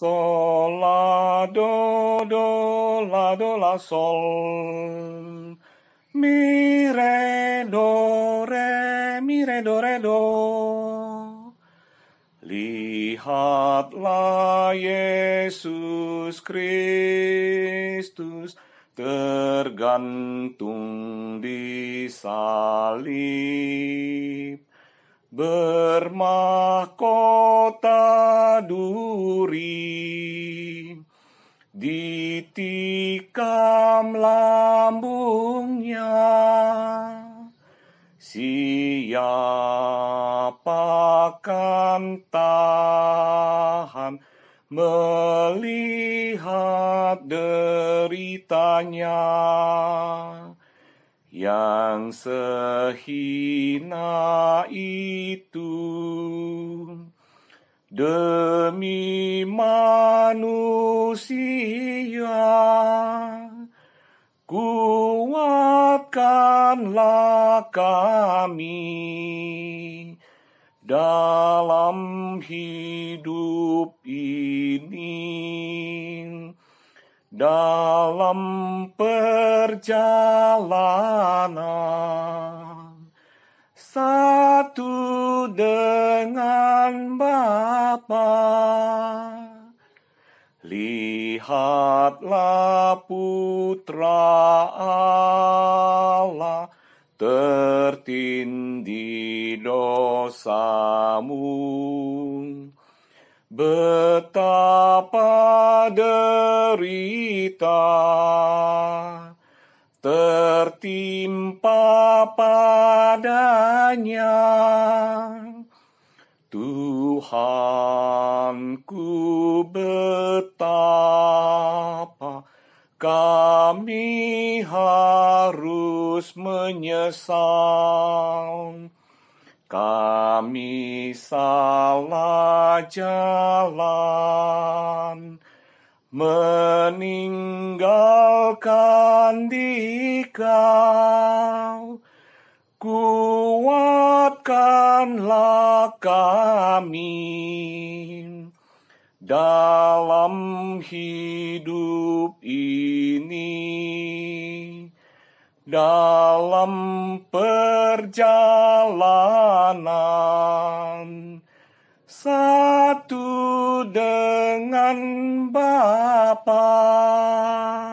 Sol, la, do, do, la, do, la, sol. Mi, re, do, re, mi, re, do, re, do. Lihatlah Yesus Kristus tergantung di salib bermahkota duri di ditikam lambungnya siapa kan tahan melihat deritanya yang sehina itu demi manusia kuatkanlah kami dalam hidup ini dalam perjalanan satu dengan Bapa lihatlah putra Allah tertindih dosamu betapa derita kita tertimpa padanya. Tuhanku betapa kami harus menyesal. Kami salah jalan, meninggalkan di kau kuatkanlah kami dalam hidup ini dalam perjalanan saya satu dengan Bapak.